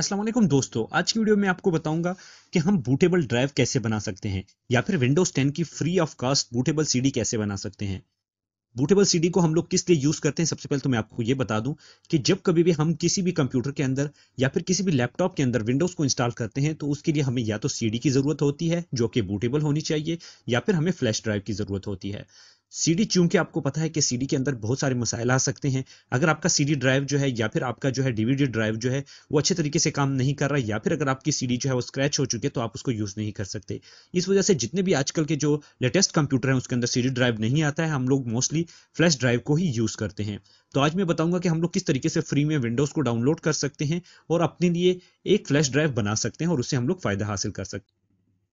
असलम दोस्तों आज की वीडियो में आपको बताऊंगा कि हम बूटेबल ड्राइव कैसे बना सकते हैं या फिर विंडोज 10 की free of cost bootable CD कैसे बना सकते हैं बूटेबल सीडी को हम लोग किस लिए यूज़ करते हैं सबसे पहले तो मैं आपको ये बता दूं कि जब कभी भी हम किसी भी कंप्यूटर के अंदर या फिर किसी भी लैपटॉप के अंदर विंडोज़ को इंस्टॉल करते हैं तो उसके लिए हमें या तो सी की ज़रूरत होती है जो कि बूटेबल होनी चाहिए या फिर हमें फ्लैश ड्राइव की ज़रूरत होती है सीडी चूंकि आपको पता है कि सीडी के अंदर बहुत सारे मसाइल आ सकते हैं अगर आपका सीडी ड्राइव जो है या फिर आपका जो है डीवीडी ड्राइव जो है वो अच्छे तरीके से काम नहीं कर रहा है या फिर अगर आपकी सीडी जो है वो स्क्रैच हो चुकी है तो आप उसको यूज़ नहीं कर सकते इस वजह से जितने भी आजकल के जो लेटेस्ट कंप्यूटर हैं उसके अंदर सीडी ड्राइव नहीं आता है हम लोग मोस्टली फ्लैश ड्राइव को ही यूज़ करते हैं तो आज मैं बताऊंगा कि हम लोग किस तरीके से फ्री में विंडोज़ को डाउनलोड कर सकते हैं और अपने लिए एक फ्लैश ड्राइव बना सकते हैं और उससे हम लोग फ़ायदा हासिल कर सकते हैं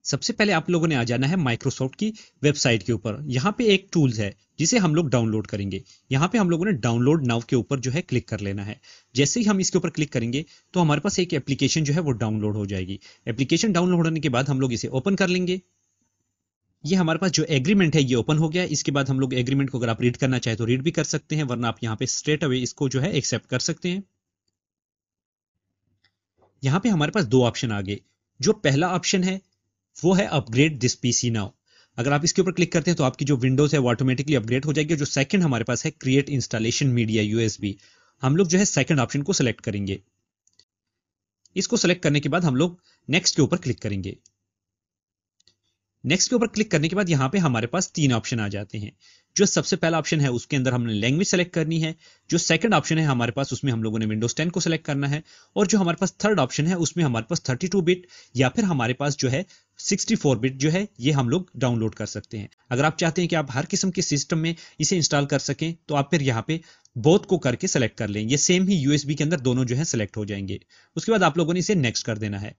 सबसे पहले आप लोगों ने आ जाना है माइक्रोसॉफ्ट की वेबसाइट के ऊपर यहाँ पे एक टूल्स है जिसे हम लोग डाउनलोड करेंगे यहाँ पे हम लोगों ने डाउनलोड नाव के ऊपर जो है क्लिक कर लेना है जैसे ही हम इसके ऊपर क्लिक करेंगे तो हमारे पास एक एप्लीकेशन जो है वो डाउनलोड हो जाएगी एप्लीकेशन डाउनलोड होने के बाद हम लोग इसे ओपन कर लेंगे ये हमारे पास जो एग्रीमेंट है ये ओपन हो गया इसके बाद हम लोग एग्रीमेंट को अगर आप रीड करना चाहे तो रीड भी कर सकते हैं वरना आप यहाँ पे स्ट्रेट अवे इसको जो है एक्सेप्ट कर सकते हैं यहाँ पे हमारे पास दो ऑप्शन आ गए जो पहला ऑप्शन है वो है अपग्रेड दिस पीसी नाउ अगर आप इसके ऊपर क्लिक करते हैं तो आपकी जो विंडोज है वो ऑटोमेटिकली अपग्रेड हो जाएगी जो सेकंड हमारे पास है क्रिएट इंस्टॉलेशन मीडिया यूएसबी हम लोग जो है सेकंड ऑप्शन को सिलेक्ट करेंगे इसको सिलेक्ट करने के बाद हम लोग नेक्स्ट के ऊपर क्लिक करेंगे नेक्स्ट के ऊपर क्लिक करने के बाद यहाँ पे हमारे पास तीन ऑप्शन आ जाते हैं जो सबसे पहला ऑप्शन है उसके अंदर हमने लैंग्वेज सेलेक्ट करनी है जो सेकंड ऑप्शन है हमारे पास उसमें हम लोगों ने विंडोज 10 को सेलेक्ट करना है और जो हमारे पास थर्ड ऑप्शन है उसमें हमारे पास 32 बिट या फिर हमारे पास जो है 64 बिट जो है ये हम लोग डाउनलोड कर सकते हैं अगर आप चाहते हैं कि आप हर किस्म के सिस्टम में इसे इंस्टॉल कर सकें तो आप फिर यहाँ पे बोथ को करके सेलेक्ट कर लें ये सेम ही यूएसबी के अंदर दोनों जो है सेलेक्ट हो जाएंगे उसके बाद आप लोगों ने इसे नेक्स्ट कर देना है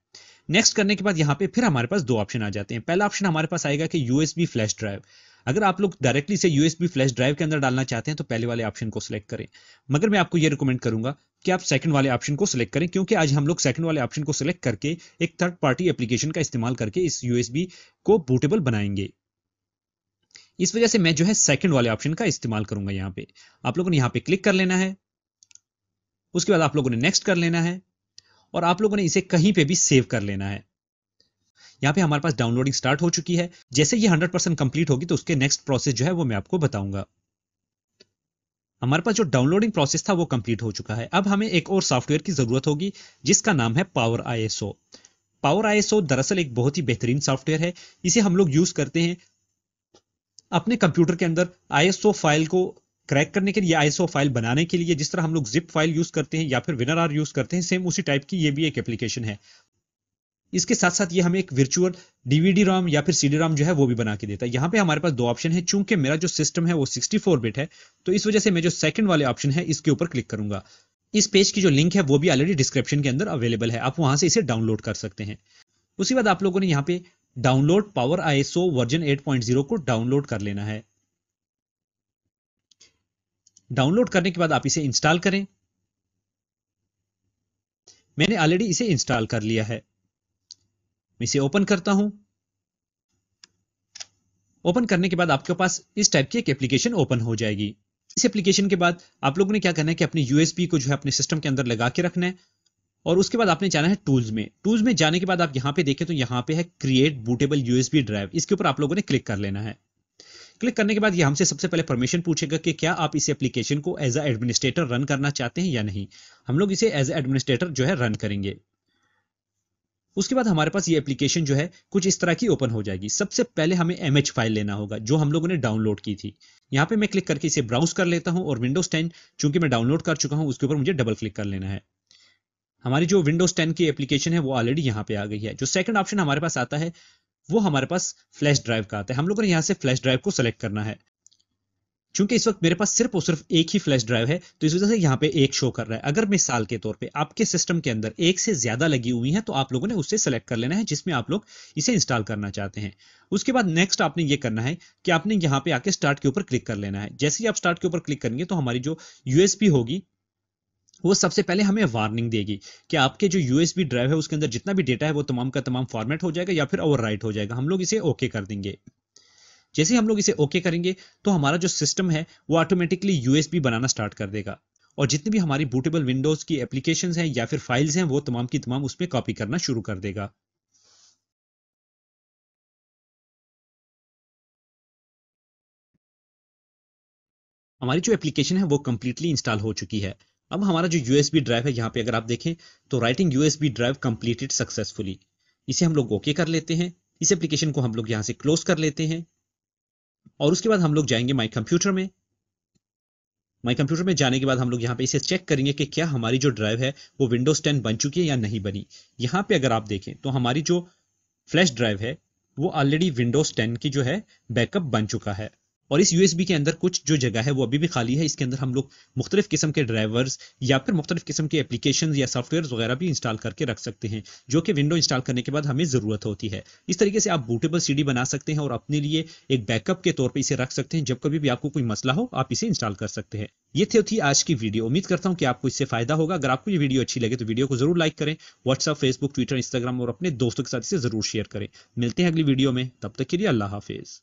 नेक्स्ट करने के बाद यहाँ पे फिर हमारे पास दो ऑप्शन आ जाते हैं पहला ऑप्शन हमारे पास आएगा कि यूएसबी फ्लैश ड्राइव अगर आप लोग डायरेक्टली से यूएसबी फ्लैश ड्राइव के अंदर डालना चाहते हैं तो पहले वाले ऑप्शन को सिलेक्ट करें मगर मैं आपको ये रिकमेंड करूंगा कि आप सेकंड वाले ऑप्शन को सिलेक्ट करें क्योंकि आज हम लोग सेकंड वाले ऑप्शन को सिलेक्ट करके एक थर्ड पार्टी एप्लीकेशन का इस्तेमाल करके इस यूएसबी को बूटेबल बनाएंगे इस वजह से मैं जो है सेकंड वाले ऑप्शन का इस्तेमाल करूंगा यहाँ पे आप लोगों ने यहाँ पे क्लिक कर लेना है उसके बाद आप लोगों ने नेक्स्ट कर लेना है और आप लोगों ने इसे कहीं पे भी सेव कर लेना है यहाँ पे हमारे पास डाउनलोडिंग स्टार्ट हो चुकी है जैसे ये हंड्रेड परसेंट कंप्लीट होगी तो उसके नेक्स्ट प्रोसेस जो है वो मैं आपको बताऊंगा हमारे पास जो डाउनलोडिंग प्रोसेस था वो कंप्लीट हो चुका है अब हमें एक और सॉफ्टवेयर की ज़रूरत होगी जिसका नाम है पावर आईएसओ पावर आईएसओ दरअसल एक बहुत ही बेहतरीन सॉफ्टवेयर है इसे हम लोग यूज़ करते हैं अपने कंप्यूटर के अंदर आईएसओ फाइल को क्रैक करने के लिए आईएसओ फाइल बनाने के लिए जिस तरह हम लोग जिप फाइल यूज़ करते हैं या फिर विनर आर यूज़ करते हैं सेम उसी टाइप की ये भी एक एप्लीकेशन है इसके साथ साथ ये हमें एक वर्चुअल डीवीडी राम या फिर सीडी राम जो है वो भी बना के देता है यहाँ पे हमारे पास दो ऑप्शन है चूंकि मेरा जो सिस्टम है वो 64 बिट है तो इस वजह से मैं जो सेकंड वाले ऑप्शन है इसके ऊपर क्लिक करूंगा इस पेज की जो लिंक है वो भी ऑलरेडी डिस्क्रिप्शन के अंदर अवेलेबल है आप वहां से इसे डाउनलोड कर सकते हैं उसी बाद आप लोगों ने यहाँ पे download power I version eight को डाउनलोड कर लेना है डाउनलोड करने के बाद आप इसे इंस्टॉल करें मैंने ऑलरेडी इसे इंस्टॉल कर लिया है मैं इसे ओपन करता हूं ओपन करने के बाद आपके पास इस टाइप की एक एप्लीकेशन ओपन हो जाएगी इस एप्लीकेशन के बाद आप लोगों ने क्या करना है कि अपने यूएसबी को जो है अपने सिस्टम के अंदर लगा के रखना है और उसके बाद आपने जाना है टूल्स में टूल्स में जाने के बाद आप यहां पे देखें तो यहां पे है क्रिएट बूटेबल यूएसबी ड्राइव इसके ऊपर आप लोगों ने क्लिक कर लेना है क्लिक करने के बाद ये हमसे सबसे पहले परमिशन पूछेगा कि क्या आप इस एप्लीकेशन को एज अ एडमिनिस्ट्रेटर रन करना चाहते हैं या नहीं हम लोग इसे एज एडमिनिस्ट्रेटर जो है रन करेंगे उसके बाद हमारे पास ये एप्लीकेशन जो है कुछ इस तरह की ओपन हो जाएगी सबसे पहले हमें एम फाइल लेना होगा जो हम लोगों ने डाउनलोड की थी यहाँ पे मैं क्लिक करके इसे ब्राउज कर लेता हूँ और विंडोज टेन चूंकि मैं डाउनलोड कर चुका हूँ उसके ऊपर मुझे डबल क्लिक कर लेना है हमारी जो विंडोज टेन की एप्लीकेशन है वो ऑलरेडी यहाँ पे आ गई है जो सेकंड ऑप्शन हमारे पास आता है वो हमारे पास फ्लैश ड्राइव का आता है हम लोगों ने यहाँ से फ्लैश ड्राइव को सेलेक्ट करना है चूंकि इस वक्त मेरे पास सिर्फ और सिर्फ एक ही फ्लैश ड्राइव है तो इस वजह से यहाँ पे एक शो कर रहा है अगर मिसाल के तौर पे आपके सिस्टम के अंदर एक से ज्यादा लगी हुई है तो आप लोगों ने उससे सेलेक्ट कर लेना है जिसमें आप लोग इसे इंस्टॉल करना चाहते हैं उसके बाद नेक्स्ट आपने ये करना है कि आपने यहाँ पे आके स्टार्ट के ऊपर क्लिक कर लेना है जैसे ही आप स्टार्ट के ऊपर क्लिक करेंगे तो हमारी जो यूएसपी होगी वो सबसे पहले हमें वार्निंग देगी कि आपके जो यूएसबी ड्राइव है उसके अंदर जितना भी डेटा है वो तमाम का तमाम फॉर्मेट हो जाएगा या फिर ओवर हो जाएगा हम लोग इसे ओके कर देंगे जैसे हम लोग इसे ओके करेंगे तो हमारा जो सिस्टम है वो ऑटोमेटिकली यूएसबी बनाना स्टार्ट कर देगा और जितनी भी हमारी बूटेबल विंडोज़ की एप्लीकेशन हैं या फिर फाइल्स हैं वो तमाम की तमाम उसमें कॉपी करना शुरू कर देगा हमारी जो एप्लीकेशन है वो कम्प्लीटली इंस्टॉल हो चुकी है अब हमारा जो यूएसबी ड्राइव है यहाँ पे अगर आप देखें तो writing USB drive completed successfully इसे हम लोग ओके okay कर लेते हैं इस एप्लीकेशन को हम लोग यहाँ से क्लोज कर लेते हैं और उसके बाद हम लोग जाएंगे माई कंप्यूटर में माई कंप्यूटर में जाने के बाद हम लोग यहाँ पे इसे चेक करेंगे कि क्या हमारी जो ड्राइव है वो विंडोज टेन बन चुकी है या नहीं बनी यहाँ पे अगर आप देखें तो हमारी जो फ्लैश ड्राइव है वो ऑलरेडी विंडोज टेन की जो है बैकअप बन चुका है और इस यूएसबी के अंदर कुछ जो जगह है वो अभी भी खाली है इसके अंदर हम लोग मुख्तलिफ किस्म के ड्राइवर्स या फिर मुख्तलिफ किस्म के एप्लीकेशन या सॉफ्टवेयर वगैरह भी इंस्टॉल करके रख सकते हैं जो कि विंडो इंस्टॉल करने के बाद हमें ज़रूरत होती है इस तरीके से आप बूटेबल सी बना सकते हैं और अपने लिए एक बैकअप के तौर पर इसे रख सकते हैं जब कभी भी आपको कोई मसला हो आप इसे इंस्टॉल कर सकते हैं ये थे थी आज की वीडियो उम्मीद करता हूँ कि आपको इससे फायदा होगा अगर आपको ये वीडियो अच्छी लगे तो वीडियो को जरूर लाइक करें व्हाट्सअप फेसबुक ट्विटर इंस्टाग्राम और अपने दोस्तों के साथ इसे जरूर शेयर करें मिलते हैं अगली वीडियो में तब तक के लिए अल्लाह हाफिज़